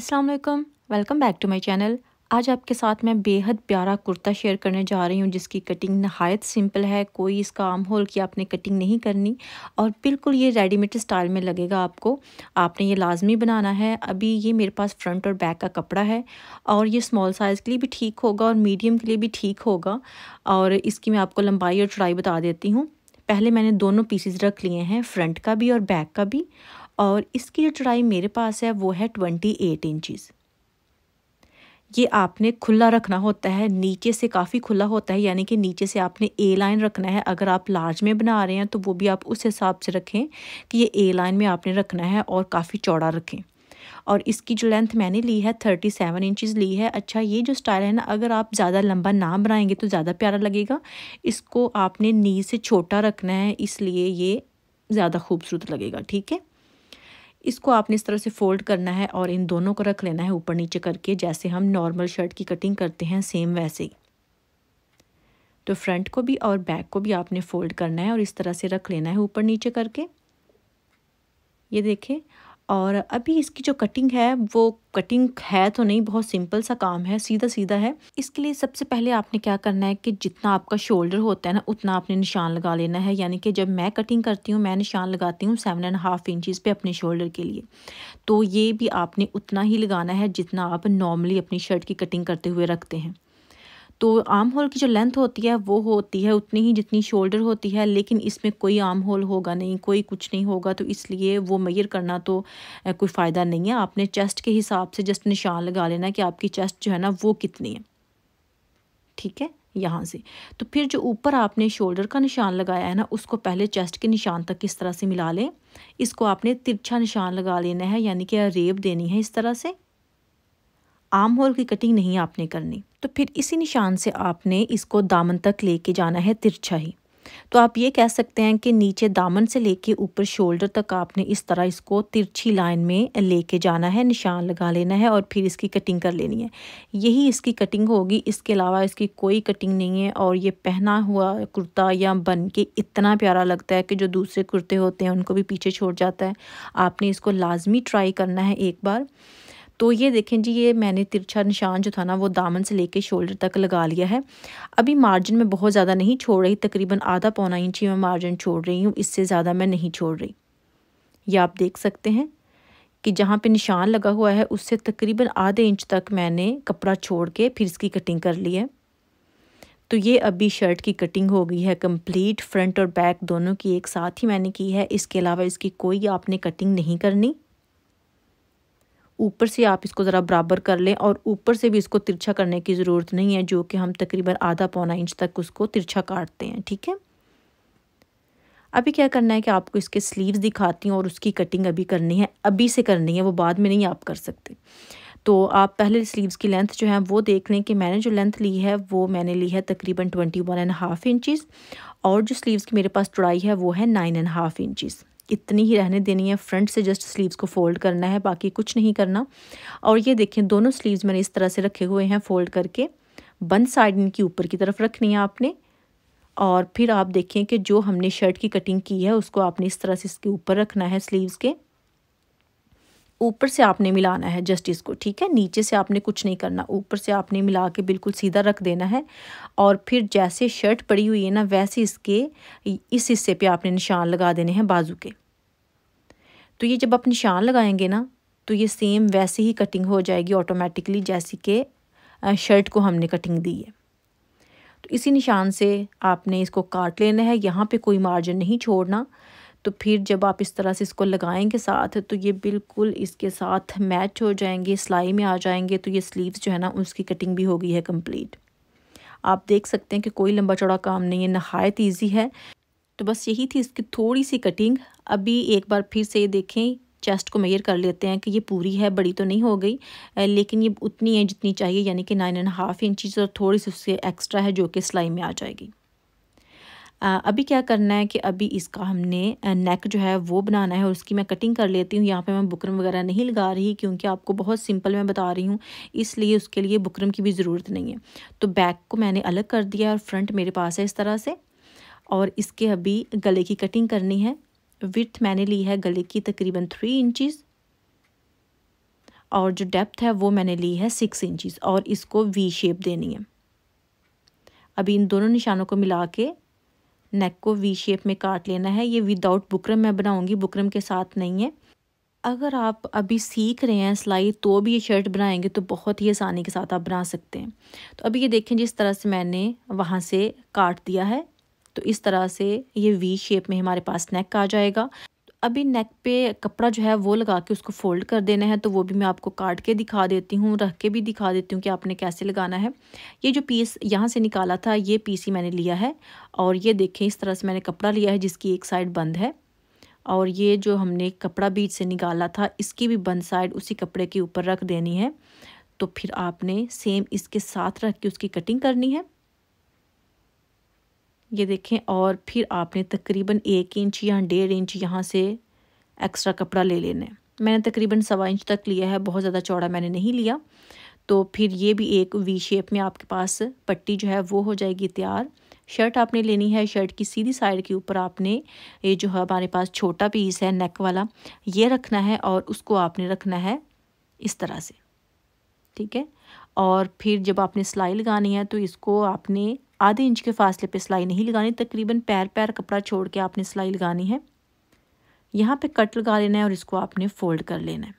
अस्सलाम वालेकुम welcome back to my channel आज आपके साथ मैं बेहद प्यारा कुर्ता शेयर करने जा रही हूँ जिसकी कटिंग नहायत सिंपल है कोई इसका आम होल की आपने कटिंग नहीं करनी और बिल्कुल ये रेडीमेड स्टाइल में लगेगा आपको आपने ये लाजमी बनाना है अभी ये मेरे पास फ्रंट और बैक का कपड़ा है और ये स्मॉल साइज़ के लिए भी ठीक होगा और मीडियम के लिए भी ठीक होगा और इसकी मैं आपको लंबाई और चौड़ाई बता देती हूँ पहले मैंने दोनों पीसीज रख लिए हैं फ्रंट का भी और बैक का भी और इसकी जो चढ़ाई मेरे पास है वो है ट्वेंटी एट इंचज़ ये आपने खुला रखना होता है नीचे से काफ़ी खुला होता है यानी कि नीचे से आपने ए लाइन रखना है अगर आप लार्ज में बना रहे हैं तो वो भी आप उस हिसाब से रखें कि ये ए लाइन में आपने रखना है और काफ़ी चौड़ा रखें और इसकी जो लेंथ मैंने ली है थर्टी सेवन इंचज़ ली है अच्छा ये जो स्टाइल है ना अगर आप ज़्यादा लंबा ना बनाएंगे तो ज़्यादा प्यारा लगेगा इसको आपने नी से छोटा रखना है इसलिए ये ज़्यादा खूबसूरत लगेगा ठीक है इसको आपने इस तरह से फोल्ड करना है और इन दोनों को रख लेना है ऊपर नीचे करके जैसे हम नॉर्मल शर्ट की कटिंग करते हैं सेम वैसे ही तो फ्रंट को भी और बैक को भी आपने फोल्ड करना है और इस तरह से रख लेना है ऊपर नीचे करके ये देखें और अभी इसकी जो कटिंग है वो कटिंग है तो नहीं बहुत सिंपल सा काम है सीधा सीधा है इसके लिए सबसे पहले आपने क्या करना है कि जितना आपका शोल्डर होता है ना उतना आपने निशान लगा लेना है यानी कि जब मैं कटिंग करती हूँ मैं निशान लगाती हूँ सेवन एंड हाफ इंचज़ पे अपने शोल्डर के लिए तो ये भी आपने उतना ही लगाना है जितना आप नॉर्मली अपनी शर्ट की कटिंग करते हुए रखते हैं तो आर्म होल की जो लेंथ होती है वो होती है उतनी ही जितनी शोल्डर होती है लेकिन इसमें कोई आर्म होल होगा नहीं कोई कुछ नहीं होगा तो इसलिए वो मैयर करना तो कोई फ़ायदा नहीं है आपने चेस्ट के हिसाब से जस्ट निशान लगा लेना कि आपकी चेस्ट जो है ना वो कितनी है ठीक है यहाँ से तो फिर जो ऊपर आपने शोल्डर का निशान लगाया है ना उसको पहले चेस्ट के निशान तक किस तरह से मिला लें इसको आपने तिरछा निशान लगा लेना है यानी कि रेब देनी है इस तरह से आर्म होल की कटिंग नहीं आपने करनी तो फिर इसी निशान से आपने इसको दामन तक लेके जाना है तिरछा ही तो आप ये कह सकते हैं कि नीचे दामन से लेके ऊपर शोल्डर तक आपने इस तरह इसको तिरछी लाइन में लेके जाना है निशान लगा लेना है और फिर इसकी कटिंग कर लेनी है यही इसकी कटिंग होगी इसके अलावा इसकी कोई कटिंग नहीं है और ये पहना हुआ कुर्ता या बन के इतना प्यारा लगता है कि जो दूसरे कुर्ते होते हैं उनको भी पीछे छोड़ जाता है आपने इसको लाजमी ट्राई करना है एक बार तो ये देखें जी ये मैंने तिरछा निशान जो था ना वो दामन से लेके शोल्डर तक लगा लिया है अभी मार्जिन में बहुत ज़्यादा नहीं छोड़ रही तकरीबन आधा पौना इंच ही मैं मार्जिन छोड़ रही हूँ इससे ज़्यादा मैं नहीं छोड़ रही ये आप देख सकते हैं कि जहाँ पे निशान लगा हुआ है उससे तकरीबन आधे इंच तक मैंने कपड़ा छोड़ के फिर इसकी कटिंग कर ली है तो ये अभी शर्ट की कटिंग हो गई है कंप्लीट फ्रंट और बैक दोनों की एक साथ ही मैंने की है इसके अलावा इसकी कोई आपने कटिंग नहीं करनी ऊपर से आप इसको ज़रा बराबर कर लें और ऊपर से भी इसको तिरछा करने की ज़रूरत नहीं है जो कि हम तकरीबन आधा पौना इंच तक उसको तिरछा काटते हैं ठीक है अभी क्या करना है कि आपको इसके स्लीव्स दिखाती हूँ और उसकी कटिंग अभी करनी है अभी से करनी है वो बाद में नहीं आप कर सकते तो आप पहले स्लीव्स की लेंथ जो है वो देख लें कि मैंने जो लेंथ ली है वो मैंने ली है तकरीबन twenty one and half inches और जो स्लीव्स की मेरे पास चौड़ाई है वो है नाइन एंड हाफ़ इंचज़ इतनी ही रहने देनी है फ्रंट से जस्ट स्लीव्स को फोल्ड करना है बाकी कुछ नहीं करना और ये देखें दोनों स्लीव्स मैंने इस तरह से रखे हुए हैं फोल्ड करके बंद साइड इनकी ऊपर की तरफ रखनी है आपने और फिर आप देखें कि जो हमने शर्ट की कटिंग की है उसको आपने इस तरह से इसके ऊपर रखना है स्लीव्स के ऊपर से आपने मिलाना है जस्ट इसको ठीक है नीचे से आपने कुछ नहीं करना ऊपर से आपने मिला के बिल्कुल सीधा रख देना है और फिर जैसे शर्ट पड़ी हुई है ना वैसे इसके इस हिस्से पे आपने निशान लगा देने हैं बाजू के तो ये जब आप निशान लगाएंगे ना तो ये सेम वैसे ही कटिंग हो जाएगी ऑटोमेटिकली जैसी कि शर्ट को हमने कटिंग दी है तो इसी निशान से आपने इसको काट लेना है यहाँ पर कोई मार्जिन नहीं छोड़ना तो फिर जब आप इस तरह से इसको लगाएंगे साथ तो ये बिल्कुल इसके साथ मैच हो जाएंगे सिलाई में आ जाएंगे तो ये स्लीव्स जो है ना उसकी कटिंग भी हो गई है कंप्लीट आप देख सकते हैं कि कोई लंबा चौड़ा काम नहीं है नहायत ईजी है तो बस यही थी इसकी थोड़ी सी कटिंग अभी एक बार फिर से देखें चेस्ट को मेयर कर लेते हैं कि ये पूरी है बड़ी तो नहीं हो गई लेकिन ये उतनी है जितनी चाहिए यानी कि नाइन एंड हाफ इंचज़ और थोड़ी सी उससे एक्स्ट्रा है जो कि सिलाई में आ जाएगी अभी क्या करना है कि अभी इसका हमने नेक जो है वो बनाना है और उसकी मैं कटिंग कर लेती हूँ यहाँ पे मैं बुकरम वगैरह नहीं लगा रही क्योंकि आपको बहुत सिंपल मैं बता रही हूँ इसलिए उसके लिए बुकरम की भी ज़रूरत नहीं है तो बैक को मैंने अलग कर दिया और फ्रंट मेरे पास है इस तरह से और इसके अभी गले की कटिंग करनी है विथ मैंने ली है गले की तकरीबन थ्री इंचज़ और जो डेप्थ है वो मैंने ली है सिक्स इंचज़ और इसको वी शेप देनी है अभी इन दोनों निशानों को मिला के नेक को वी शेप में काट लेना है ये विदाउट बुकरम मैं बनाऊँगी बुकरम के साथ नहीं है अगर आप अभी सीख रहे हैं सिलाई तो भी ये शर्ट बनाएंगे तो बहुत ही आसानी के साथ आप बना सकते हैं तो अभी ये देखें जिस तरह से मैंने वहाँ से काट दिया है तो इस तरह से ये वी शेप में हमारे पास नेक आ जाएगा अभी नेक पे कपड़ा जो है वो लगा के उसको फोल्ड कर देना है तो वो भी मैं आपको काट के दिखा देती हूँ रख के भी दिखा देती हूँ कि आपने कैसे लगाना है ये जो पीस यहाँ से निकाला था ये पीस ही मैंने लिया है और ये देखें इस तरह से मैंने कपड़ा लिया है जिसकी एक साइड बंद है और ये जो हमने कपड़ा बीच से निकाला था इसकी भी बंद साइड उसी कपड़े के ऊपर रख देनी है तो फिर आपने सेम इसके साथ रख के उसकी कटिंग करनी है ये देखें और फिर आपने तकरीबन एक इंच या डेढ़ इंच यहाँ से एक्स्ट्रा कपड़ा ले लेना है मैंने तकरीबन सवा इंच तक लिया है बहुत ज़्यादा चौड़ा मैंने नहीं लिया तो फिर ये भी एक वी शेप में आपके पास पट्टी जो है वो हो जाएगी तैयार शर्ट आपने लेनी है शर्ट की सीधी साइड के ऊपर आपने ये जो है हमारे पास छोटा पीस है नेक वाला ये रखना है और उसको आपने रखना है इस तरह से ठीक है और फिर जब आपने सिलाई लगानी है तो इसको आपने आधे इंच के फासले पे सिलाई नहीं लगानी तकरीबन पैर पैर कपड़ा छोड़ के आपने सिलाई लगानी है यहाँ पे कट लगा लेना है और इसको आपने फोल्ड कर लेना है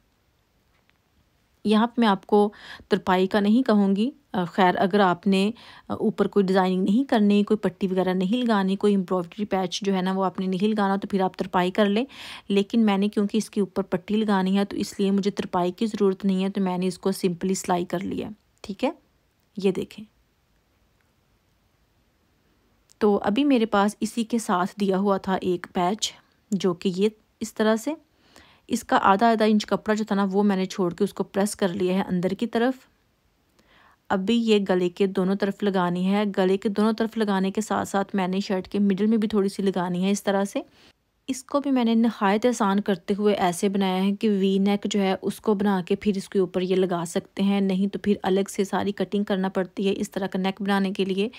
यहाँ पे मैं आपको तरपाई का नहीं कहूँगी खैर अगर आपने ऊपर कोई डिज़ाइनिंग नहीं करनी कोई पट्टी वगैरह नहीं लगानी कोई एम्ब्रॉयडरी पैच जो है ना वो आपने नहीं लगाना तो फिर आप तरपाई कर लें लेकिन मैंने क्योंकि इसके ऊपर पट्टी लगानी है तो इसलिए मुझे तरपाई की ज़रूरत नहीं है तो मैंने इसको सिंपली सिलाई कर लिया ठीक है ये देखें तो अभी मेरे पास इसी के साथ दिया हुआ था एक पैच जो कि ये इस तरह से इसका आधा आधा इंच कपड़ा जो था ना वो मैंने छोड़ के उसको प्रेस कर लिया है अंदर की तरफ अभी ये गले के दोनों तरफ लगानी है गले के दोनों तरफ लगाने के साथ साथ मैंने शर्ट के मिडल में भी थोड़ी सी लगानी है इस तरह से इसको भी मैंने नहायत आसान करते हुए ऐसे बनाया है कि वी नेक जो है उसको बना के फिर इसके ऊपर ये लगा सकते हैं नहीं तो फिर अलग से सारी कटिंग करना पड़ती है इस तरह का नेक बनाने के लिए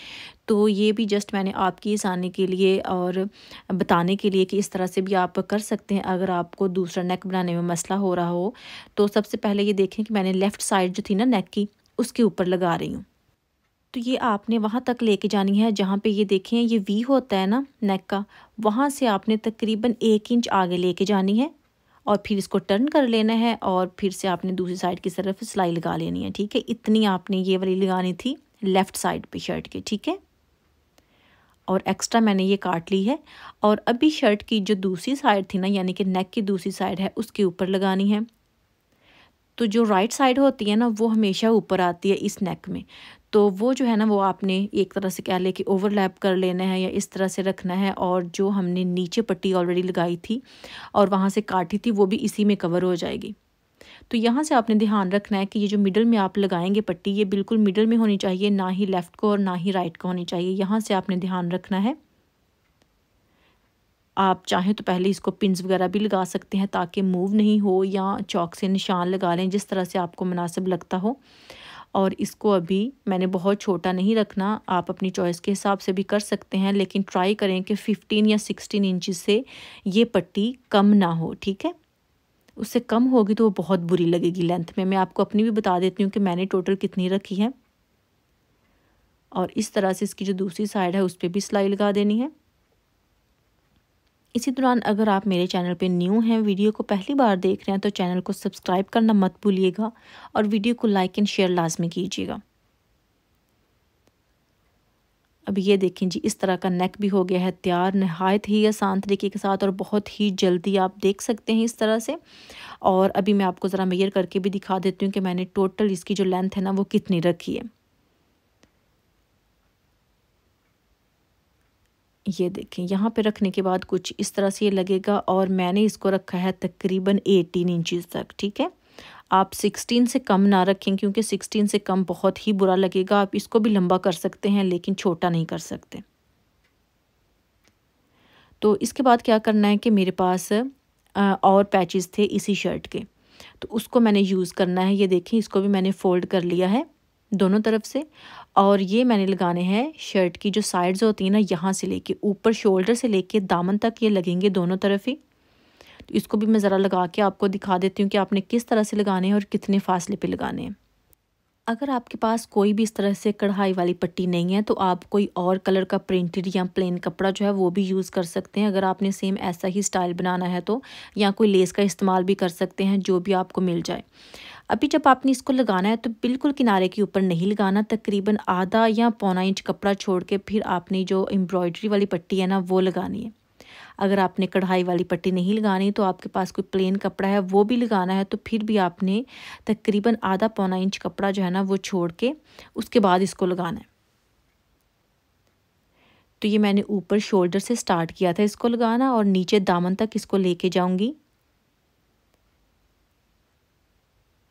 तो ये भी जस्ट मैंने आपकी आसानी के लिए और बताने के लिए कि इस तरह से भी आप कर सकते हैं अगर आपको दूसरा नेक बनाने में मसला हो रहा हो तो सबसे पहले ये देखें कि मैंने लेफ़्ट साइड जो थी ना नेक की उसके ऊपर लगा रही हूँ तो ये आपने वहाँ तक लेके जानी है जहाँ पे ये देखें ये वी होता है ना नेक का वहाँ से आपने तकरीबन एक इंच आगे लेके जानी है और फिर इसको टर्न कर लेना है और फिर से आपने दूसरी साइड की तरफ सिलाई लगा लेनी है ठीक है इतनी आपने ये वाली लगानी थी लेफ़्ट साइड पे शर्ट के ठीक है और एक्स्ट्रा मैंने ये काट ली है और अभी शर्ट की जो दूसरी साइड थी ना यानी कि नेक की दूसरी साइड है उसके ऊपर लगानी है तो जो राइट साइड होती है ना वो हमेशा ऊपर आती है इस नेक में तो वो जो है ना वो आपने एक तरह से कह लें कि ओवरलैप कर लेना है या इस तरह से रखना है और जो हमने नीचे पट्टी ऑलरेडी लगाई थी और वहाँ से काटी थी वो भी इसी में कवर हो जाएगी तो यहाँ से आपने ध्यान रखना है कि ये जो मिडल में आप लगाएंगे पट्टी ये बिल्कुल मिडल में होनी चाहिए ना ही लेफ़्ट को और ना ही राइट को होनी चाहिए यहाँ से आपने ध्यान रखना है आप चाहें तो पहले इसको पिंस वगैरह भी लगा सकते हैं ताकि मूव नहीं हो या चौक से निशान लगा लें जिस तरह से आपको मुनासिब लगता हो और इसको अभी मैंने बहुत छोटा नहीं रखना आप अपनी चॉइस के हिसाब से भी कर सकते हैं लेकिन ट्राई करें कि फ़िफ्टीन या सिक्सटीन इंचज़ से ये पट्टी कम ना हो ठीक है उससे कम होगी तो वो बहुत बुरी लगेगी लेंथ में मैं आपको अपनी भी बता देती हूँ कि मैंने टोटल कितनी रखी है और इस तरह से इसकी जो दूसरी साइड है उस पर भी सिलाई लगा देनी है इसी दौरान अगर आप मेरे चैनल पर न्यू हैं वीडियो को पहली बार देख रहे हैं तो चैनल को सब्सक्राइब करना मत भूलिएगा और वीडियो को लाइक एंड शेयर लाजमी कीजिएगा अब ये देखें जी इस तरह का नेक भी हो गया है तैयार नहायत ही आसान तरीके के साथ और बहुत ही जल्दी आप देख सकते हैं इस तरह से और अभी मैं आपको ज़रा मेयर करके भी दिखा देती हूँ कि मैंने टोटल इसकी जो लेंथ है ना वो कितनी रखी है ये देखें यहाँ पे रखने के बाद कुछ इस तरह से ये लगेगा और मैंने इसको रखा है तकरीबन एटीन इंचज़ तक ठीक है आप 16 से कम ना रखें क्योंकि 16 से कम बहुत ही बुरा लगेगा आप इसको भी लंबा कर सकते हैं लेकिन छोटा नहीं कर सकते तो इसके बाद क्या करना है कि मेरे पास और पैचेस थे इसी शर्ट के तो उसको मैंने यूज़ करना है ये देखें इसको भी मैंने फ़ोल्ड कर लिया है दोनों तरफ से और ये मैंने लगाने हैं शर्ट की जो साइड्स होती हैं ना यहाँ से लेके ऊपर शोल्डर से लेके दामन तक ये लगेंगे दोनों तरफ ही तो इसको भी मैं ज़रा लगा के आपको दिखा देती हूँ कि आपने किस तरह से लगाने हैं और कितने फासले पे लगाने हैं अगर आपके पास कोई भी इस तरह से कढ़ाई वाली पट्टी नहीं है तो आप कोई और कलर का प्रिंटेड या प्लेन कपड़ा जो है वो भी यूज़ कर सकते हैं अगर आपने सेम ऐसा ही स्टाइल बनाना है तो या कोई लेस का इस्तेमाल भी कर सकते हैं जो भी आपको मिल जाए अभी जब आपने इसको लगाना है तो बिल्कुल किनारे के ऊपर नहीं लगाना तकरीबन आधा या पौना इंच कपड़ा छोड़ के फिर आपने जो एम्ब्रॉयडरी वाली पट्टी है ना वो लगानी है अगर आपने कढ़ाई वाली पट्टी नहीं लगानी तो आपके पास कोई प्लेन कपड़ा है वो भी लगाना है तो फिर भी आपने तकरीबन आधा पौना इंच कपड़ा जो है ना वो छोड़ के उसके बाद इसको लगाना है तो ये मैंने ऊपर शोल्डर से स्टार्ट किया था इसको लगाना और नीचे दामन तक इसको लेके जाऊंगी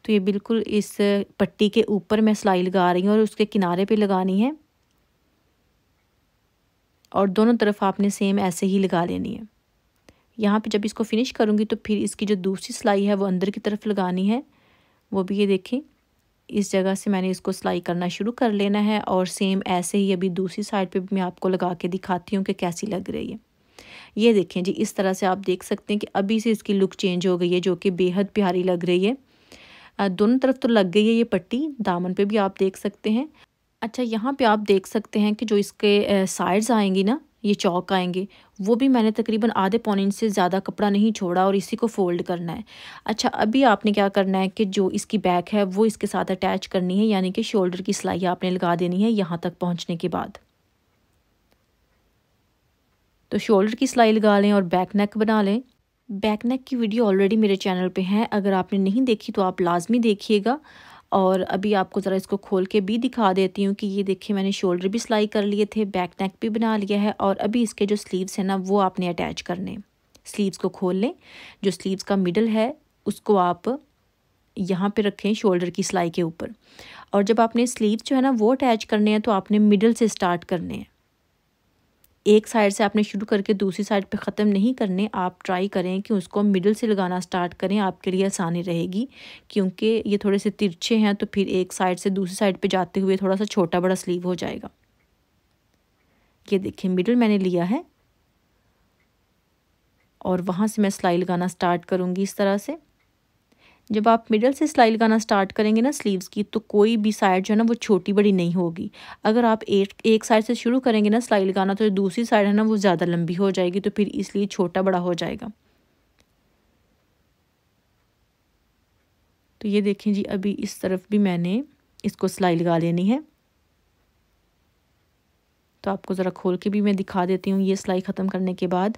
तो ये बिल्कुल इस पट्टी के ऊपर मैं सिलाई लगा रही हूँ और उसके किनारे पे लगानी है और दोनों तरफ आपने सेम ऐसे ही लगा लेनी है यहाँ पे जब इसको फिनिश करूँगी तो फिर इसकी जो दूसरी सिलाई है वो अंदर की तरफ लगानी है वो भी ये देखें इस जगह से मैंने इसको सिलाई करना शुरू कर लेना है और सेम ऐसे ही अभी दूसरी साइड पर भी मैं आपको लगा के दिखाती हूँ कि कैसी लग रही है ये देखें जी इस तरह से आप देख सकते हैं कि अभी से इसकी लुक चेंज हो गई है जो कि बेहद प्यारी लग रही है दोनों तरफ तो लग गई है ये पट्टी दामन पे भी आप देख सकते हैं अच्छा यहाँ पे आप देख सकते हैं कि जो इसके साइड्स आएंगी ना ये चौक आएंगे वो भी मैंने तकरीबन आधे पौने इंच से ज़्यादा कपड़ा नहीं छोड़ा और इसी को फोल्ड करना है अच्छा अभी आपने क्या करना है कि जो इसकी बैक है वो इसके साथ अटैच करनी है यानी कि शोल्डर की सिलाई आपने लगा देनी है यहाँ तक पहुँचने के बाद तो शोल्डर की सिलाई लगा लें और बैक नेक बना लें बैकनेक की वीडियो ऑलरेडी मेरे चैनल पे है अगर आपने नहीं देखी तो आप लाजमी देखिएगा और अभी आपको ज़रा इसको खोल के भी दिखा देती हूँ कि ये देखिए मैंने शोल्डर भी सिलाई कर लिए थे बैक नेक भी बना लिया है और अभी इसके जो स्लीव्स हैं ना वो आपने अटैच करने स्लीव्स को खोल लें जो स्लीव्स का मिडल है उसको आप यहाँ पे रखें शोल्डर की सिलाई के ऊपर और जब आपने स्लीव्स जो है ना वो अटैच करने हैं तो आपने मिडल से स्टार्ट करने हैं एक साइड से आपने शुरू करके दूसरी साइड पे ख़त्म नहीं करने आप ट्राई करें कि उसको मिडिल से लगाना स्टार्ट करें आपके लिए आसानी रहेगी क्योंकि ये थोड़े से तिरछे हैं तो फिर एक साइड से दूसरी साइड पे जाते हुए थोड़ा सा छोटा बड़ा स्लीव हो जाएगा ये देखिए मिडिल मैंने लिया है और वहाँ से मैं सिलाई लगाना स्टार्ट करूँगी इस तरह से जब आप मिडल से सिलाई लगाना स्टार्ट करेंगे ना स्लीव्स की तो कोई भी साइड जो है ना वो छोटी बड़ी नहीं होगी अगर आप एक एक साइड से शुरू करेंगे ना सिलाई लगाना तो दूसरी साइड है ना वो ज़्यादा लंबी हो जाएगी तो फिर इसलिए छोटा बड़ा हो जाएगा तो ये देखें जी अभी इस तरफ भी मैंने इसको सिलाई लगा लेनी है तो आपको ज़रा खोल के भी मैं दिखा देती हूँ ये सिलाई ख़त्म करने के बाद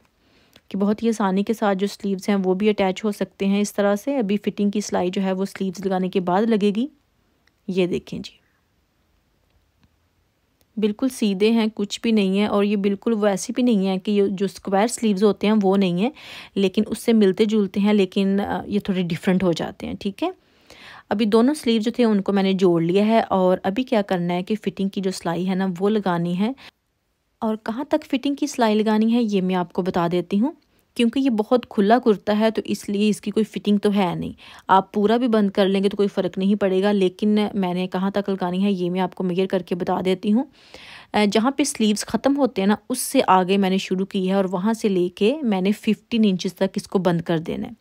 कि बहुत ही आसानी के साथ जो स्लीव्स हैं वो भी अटैच हो सकते हैं इस तरह से अभी फिटिंग की सिलाई जो है वो स्लीव्स लगाने के बाद लगेगी ये देखें जी बिल्कुल सीधे हैं कुछ भी नहीं है और ये बिल्कुल वैसे भी नहीं है कि ये जो स्क्वायर स्लीव्स होते हैं वो नहीं है लेकिन उससे मिलते जुलते हैं लेकिन ये थोड़े डिफरेंट हो जाते हैं ठीक है अभी दोनों स्लीव जो थे उनको मैंने जोड़ लिया है और अभी क्या करना है कि फ़िटिंग की जो सिलाई है ना वो लगानी है और कहाँ तक फ़िटिंग की सिलाई लगानी है ये मैं आपको बता देती हूँ क्योंकि ये बहुत खुला कुर्ता है तो इसलिए इसकी कोई फिटिंग तो है नहीं आप पूरा भी बंद कर लेंगे तो कोई फ़र्क नहीं पड़ेगा लेकिन मैंने कहाँ तक लगानी है ये मैं आपको मेयर करके बता देती हूँ जहाँ पे स्लीव्स ख़त्म होते हैं ना उससे आगे मैंने शुरू की है और वहाँ से लेके मैंने फिफ्टीन इंचज़ तक इसको बंद कर देना है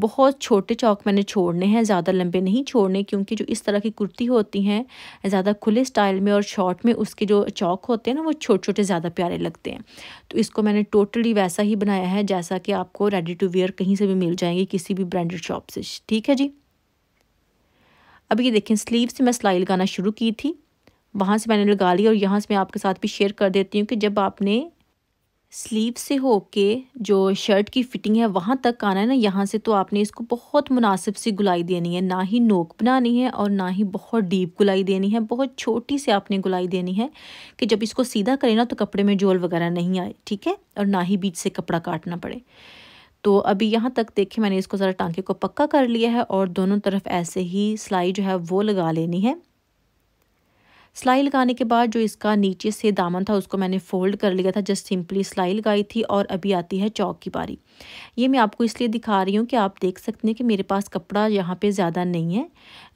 बहुत छोटे चौक मैंने छोड़ने हैं ज़्यादा लंबे नहीं छोड़ने क्योंकि जो इस तरह की कुर्ती होती हैं ज़्यादा खुले स्टाइल में और शॉर्ट में उसके जो चौक होते हैं ना वो छोटे छोटे ज़्यादा प्यारे लगते हैं तो इसको मैंने टोटली वैसा ही बनाया है जैसा कि आपको रेडी टू वेयर कहीं से भी मिल जाएंगे किसी भी ब्रांडेड शॉप से ठीक है जी अब ये देखें स्लीव से मैं सिलाई लगाना शुरू की थी वहाँ से मैंने लगा ली और यहाँ से मैं आपके साथ भी शेयर कर देती हूँ कि जब आपने स्लीव से होके जो शर्ट की फिटिंग है वहाँ तक आना है ना यहाँ से तो आपने इसको बहुत मुनासिब सी गुलाई देनी है ना ही नोक बनानी है और ना ही बहुत डीप गुलाई देनी है बहुत छोटी से आपने गुलाई देनी है कि जब इसको सीधा करें ना तो कपड़े में जोल वगैरह नहीं आए ठीक है और ना ही बीच से कपड़ा काटना पड़े तो अभी यहाँ तक देखे मैंने इसको ज़रा टांके को पक्का कर लिया है और दोनों तरफ ऐसे ही सिलाई जो है वो लगा लेनी है सिलाई लगाने के बाद जो इसका नीचे से दामन था उसको मैंने फोल्ड कर लिया था जस्ट सिंपली सिलाई लगाई थी और अभी आती है चौक की बारी ये मैं आपको इसलिए दिखा रही हूँ कि आप देख सकते हैं कि मेरे पास कपड़ा यहाँ पे ज़्यादा नहीं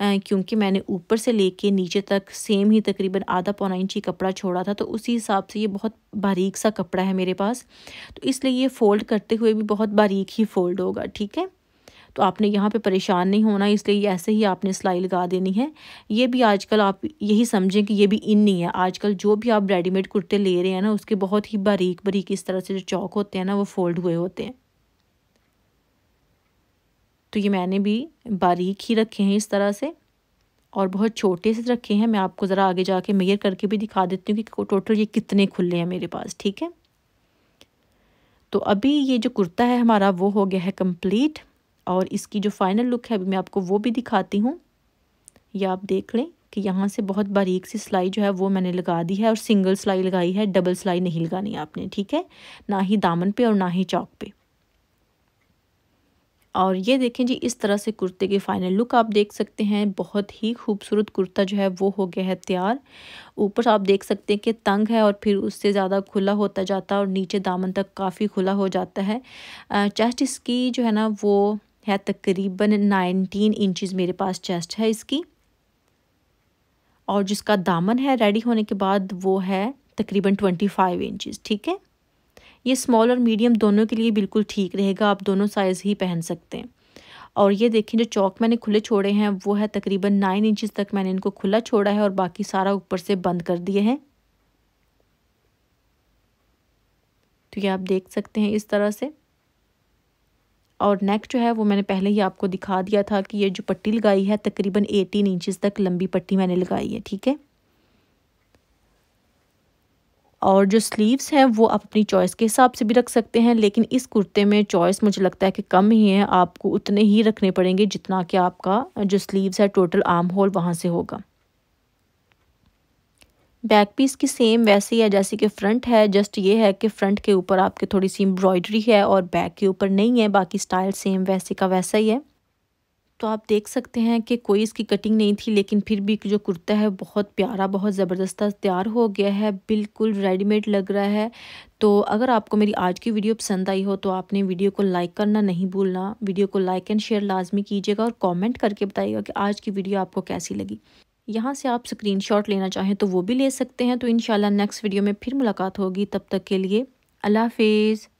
है क्योंकि मैंने ऊपर से लेके नीचे तक सेम ही तकरीबन आधा पौना इंच ही कपड़ा छोड़ा था तो उसी हिसाब से ये बहुत बारीक सा कपड़ा है मेरे पास तो इसलिए ये फ़ोल्ड करते हुए भी बहुत बारीक ही फ़ोल्ड होगा ठीक है तो आपने यहाँ पे परेशान नहीं होना इसलिए ऐसे ही आपने सिलाई लगा देनी है ये भी आजकल आप यही समझें कि ये भी इन नहीं है आजकल जो भी आप रेडीमेड कुर्ते ले रहे हैं ना उसके बहुत ही बारीक बारीक इस तरह से जो चौक होते हैं ना वो फोल्ड हुए होते हैं तो ये मैंने भी बारीक ही रखे हैं इस तरह से और बहुत छोटे से रखे हैं मैं आपको ज़रा आगे जाके मेयर करके भी दिखा देती हूँ कि टोटल ये कितने खुले हैं मेरे पास ठीक है तो अभी ये जो कुर्ता है हमारा वो हो गया है कंप्लीट और इसकी जो फाइनल लुक है अभी मैं आपको वो भी दिखाती हूँ या आप देख लें कि यहाँ से बहुत बारीक सी सिलाई जो है वो मैंने लगा दी है और सिंगल सिलाई लगाई है डबल सिलाई नहीं लगानी आपने ठीक है ना ही दामन पे और ना ही चौक पे और ये देखें जी इस तरह से कुर्ते की फ़ाइनल लुक आप देख सकते हैं बहुत ही खूबसूरत कुर्ता जो है वो हो गया है तैयार ऊपर आप देख सकते हैं कि तंग है और फिर उससे ज़्यादा खुला होता जाता है और नीचे दामन तक काफ़ी खुला हो जाता है चेस्ट इसकी जो है ना वो है तकरीबन नाइनटीन इंचज़ मेरे पास चेस्ट है इसकी और जिसका दामन है रेडी होने के बाद वो है तकरीबन ट्वेंटी फाइव इंचज़ ठीक है ये स्मॉल और मीडियम दोनों के लिए बिल्कुल ठीक रहेगा आप दोनों साइज़ ही पहन सकते हैं और ये देखें जो चौक मैंने खुले छोड़े हैं वो है तकरीबन नाइन इंचज़ तक मैंने इनको खुला छोड़ा है और बाकी सारा ऊपर से बंद कर दिए हैं तो ये आप देख सकते हैं इस तरह से और नेक जो है वो मैंने पहले ही आपको दिखा दिया था कि ये जो पट्टी लगाई है तकरीबन एटीन इंचज़ तक लंबी पट्टी मैंने लगाई है ठीक है और जो स्लीव्स हैं वो आप अपनी चॉइस के हिसाब से भी रख सकते हैं लेकिन इस कुर्ते में चॉइस मुझे लगता है कि कम ही है आपको उतने ही रखने पड़ेंगे जितना कि आपका जो स्लीव्स है टोटल आर्म होल वहाँ से होगा बैक पीस की सेम वैसे ही है जैसे कि फ्रंट है जस्ट ये है कि फ्रंट के ऊपर आपके थोड़ी सी एम्ब्रॉयडरी है और बैक के ऊपर नहीं है बाकी स्टाइल सेम वैसे का वैसा ही है तो आप देख सकते हैं कि कोई इसकी कटिंग नहीं थी लेकिन फिर भी जो कुर्ता है बहुत प्यारा बहुत ज़बरदस्त तैयार हो गया है बिल्कुल रेडीमेड लग रहा है तो अगर आपको मेरी आज की वीडियो पसंद आई हो तो आपने वीडियो को लाइक करना नहीं भूलना वीडियो को लाइक एंड शेयर लाजमी कीजिएगा और कमेंट करके बताइएगा कि आज की वीडियो आपको कैसी लगी यहाँ से आप शॉट लेना चाहें तो वो भी ले सकते हैं तो इन नेक्स्ट वीडियो में फिर मुलाकात होगी तब तक के लिए अल्लाह हाफिज़